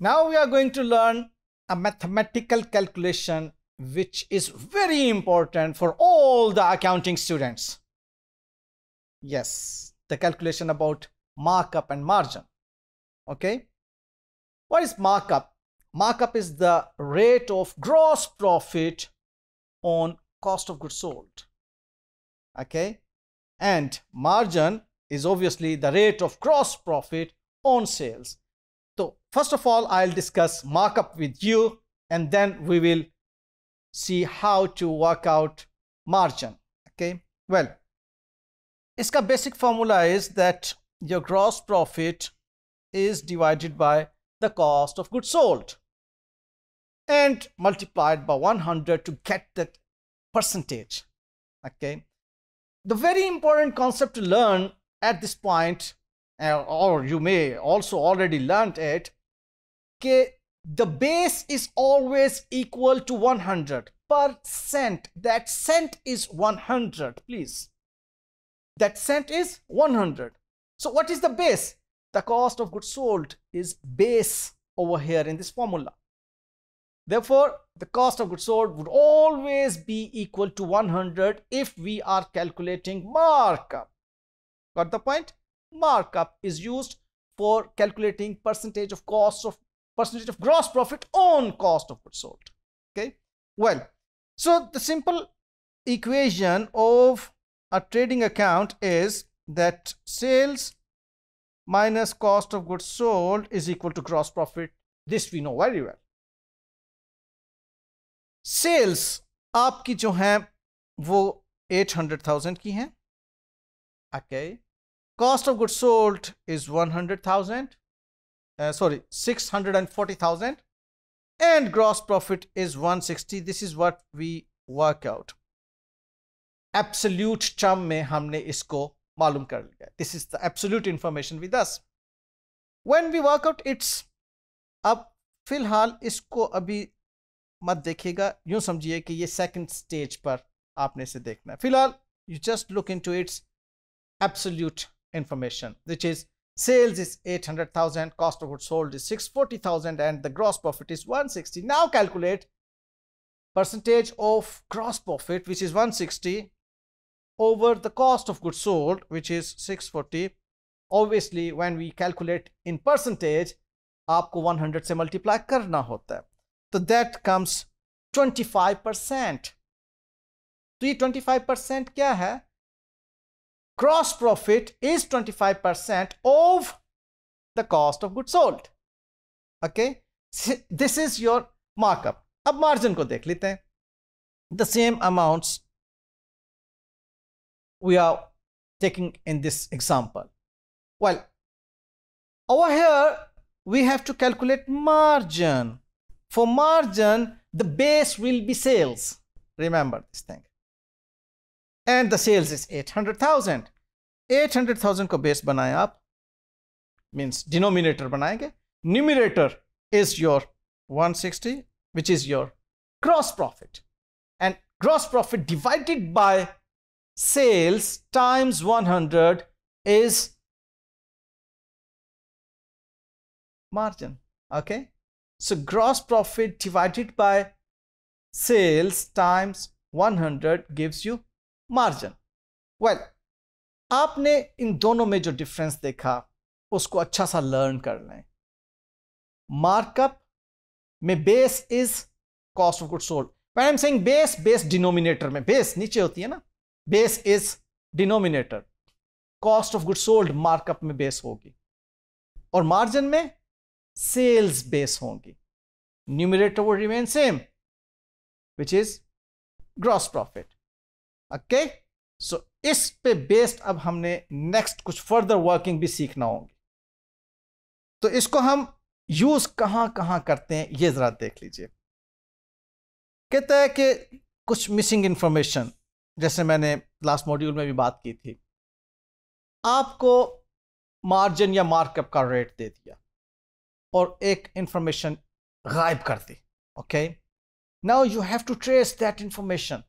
Now we are going to learn a mathematical calculation which is very important for all the accounting students. Yes, the calculation about markup and margin. Okay. What is markup? Markup is the rate of gross profit on cost of goods sold. Okay. And margin is obviously the rate of gross profit on sales. So first of all, I'll discuss markup with you, and then we will see how to work out margin. Okay, well, its basic formula is that your gross profit is divided by the cost of goods sold and multiplied by 100 to get that percentage. Okay, the very important concept to learn at this point uh, or you may also already learned it, the base is always equal to 100 per cent. That cent is 100, please. That cent is 100. So what is the base? The cost of goods sold is base over here in this formula. Therefore, the cost of goods sold would always be equal to 100 if we are calculating markup. Got the point? markup is used for calculating percentage of cost of percentage of gross profit on cost of goods sold okay well so the simple equation of a trading account is that sales minus cost of goods sold is equal to gross profit this we know very well sales आपकी jo hai, wo 800,000 ki hai. okay cost of goods sold is 100,000 uh, sorry 640,000 and gross profit is 160 this is what we work out absolute chum mein humne isko malum kar liya this is the absolute information with us when we work out its ab फिलहाल इसको अभी मत देखिएगा यूं समझिए कि ये second stage पर आपने इसे देखना है फिलहाल you just look into its information, which is sales is 800,000, cost of goods sold is 640,000 and the gross profit is 160. Now calculate percentage of gross profit, which is 160 over the cost of goods sold, which is 640. Obviously, when we calculate in percentage, आपको 100 से multiply करना होता है So that comes 25 percent. So ये 25 percent क्या है gross profit is 25% of the cost of goods sold okay this is your markup अब margin को देख लेते the same amounts we are taking in this example well over here we have to calculate margin for margin the base will be sales remember this thing and the sales is eight hundred thousand eight hundred thousand को base बनाएं आप means denominator बनाएंगे numerator is your one sixty which is your gross profit and gross profit divided by sales times 100 is margin okay so gross profit divided by sales times 100 gives you margin well well, आपने इन दोनों में जो difference देखा उसको अच्छा सा learn कर लें मार्कअप में base is cost of good sold I am saying base base denominator में बेस नीचे होती है ना base is denominator cost of good sold markup में बेस होगी और मार्जिन में सेल्स बेस होंगी न्यूमिनेटर वो remain same which is gross profit okay so इस पे बेस्ड अब हमने नेक्स्ट कुछ फर्दर वर्किंग भी सीखना होगी तो इसको हम यूज कहां कहां करते हैं ये जरा देख लीजिए कहता है कि कुछ मिसिंग इंफॉर्मेशन जैसे मैंने लास्ट मॉड्यूल में भी बात की थी आपको मार्जिन या मार्कअप का रेट दे दिया और एक इंफॉर्मेशन गायब कर दी okay now you have to trace that information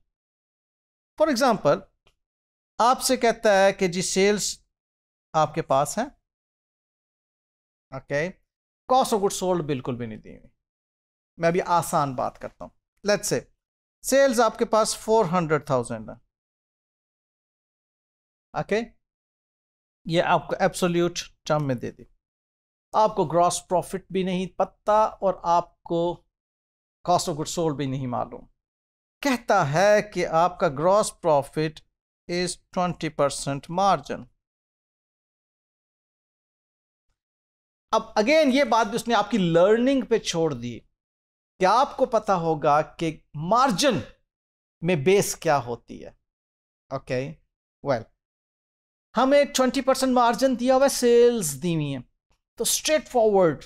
for example आपसे कहता है कि जी सेल्स आपके पास है okay cost of good sold बिल्कुल भी नहीं दी हुई मैं अभी आसान बात करता हूं लेट्स से सेल्स आपके पास फोर हंड्रेड थाउजेंड है ओके ये आपको एब्सोल्यूट टर्म में दे दी आपको ग्रॉस प्रॉफिट भी नहीं पता और आपको कॉस्ट ऑफ गुड सोल्ड भी नहीं मालूम कहता है कि आपका gross profit is twenty percent margin अब अगेन ये बात भी उसने आपकी लर्निंग पे छोड़ दी कि आपको पता होगा कि मार्जिन में बेस क्या होती है ओके okay, वेल well, हमें ट्वेंटी परसेंट मार्जिन दिया हुआ सेल्स दी हुई है तो स्ट्रेट फॉरवर्ड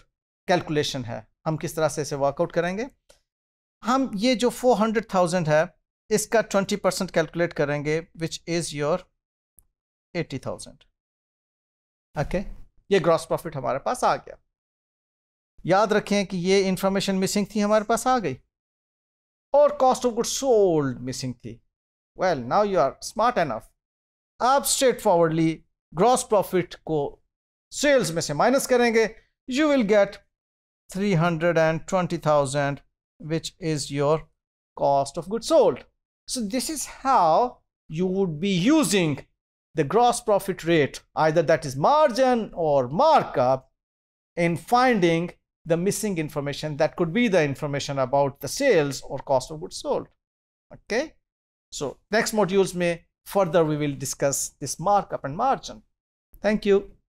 कैलकुलेशन है हम किस तरह से इसे वर्कआउट करेंगे हम ये जो फोर हंड्रेड थाउजेंड है इसका ट्वेंटी परसेंट कैलकुलेट करेंगे which is your eighty thousand okay ये ग्रॉस प्रॉफिट हमारे पास आ गया याद रखें कि ये इंफॉर्मेशन मिसिंग थी हमारे पास आ गई और cost of good sold missing थी well now you are smart enough आप स्ट्रेट फॉरवर्डली ग्रॉस प्रॉफिट को सेल्स में से माइनस करेंगे you will get three hundred and twenty thousand which is your cost of goods sold. So this is how you would be using the gross profit rate, either that is margin or markup, in finding the missing information that could be the information about the sales or cost of goods sold. Okay. So next modules may further we will discuss this markup and margin. Thank you.